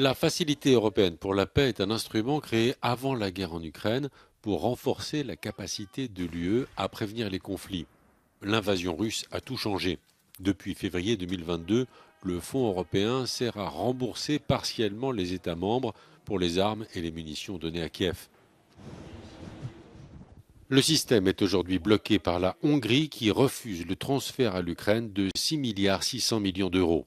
La Facilité européenne pour la paix est un instrument créé avant la guerre en Ukraine pour renforcer la capacité de l'UE à prévenir les conflits. L'invasion russe a tout changé. Depuis février 2022, le Fonds européen sert à rembourser partiellement les États membres pour les armes et les munitions données à Kiev. Le système est aujourd'hui bloqué par la Hongrie qui refuse le transfert à l'Ukraine de 6 milliards 600 millions d'euros.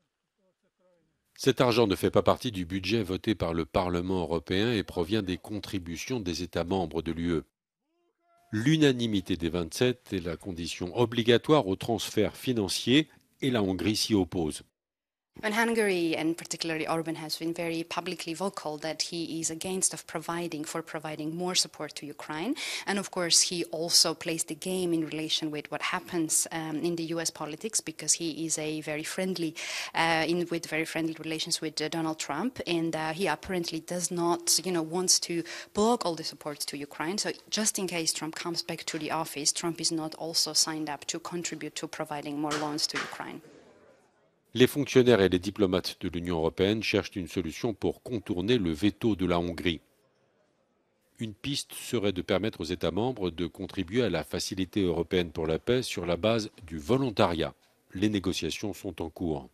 Cet argent ne fait pas partie du budget voté par le Parlement européen et provient des contributions des États membres de l'UE. L'unanimité des 27 est la condition obligatoire au transfert financier et la Hongrie s'y oppose. And Hungary, and particularly Orban, has been very publicly vocal that he is against of providing for providing more support to Ukraine. And of course, he also plays the game in relation with what happens um, in the U.S. politics because he is a very friendly, uh, in with very friendly relations with uh, Donald Trump, and uh, he apparently does not, you know, wants to block all the support to Ukraine. So just in case Trump comes back to the office, Trump is not also signed up to contribute to providing more loans to Ukraine. Les fonctionnaires et les diplomates de l'Union européenne cherchent une solution pour contourner le veto de la Hongrie. Une piste serait de permettre aux États membres de contribuer à la Facilité européenne pour la paix sur la base du volontariat. Les négociations sont en cours.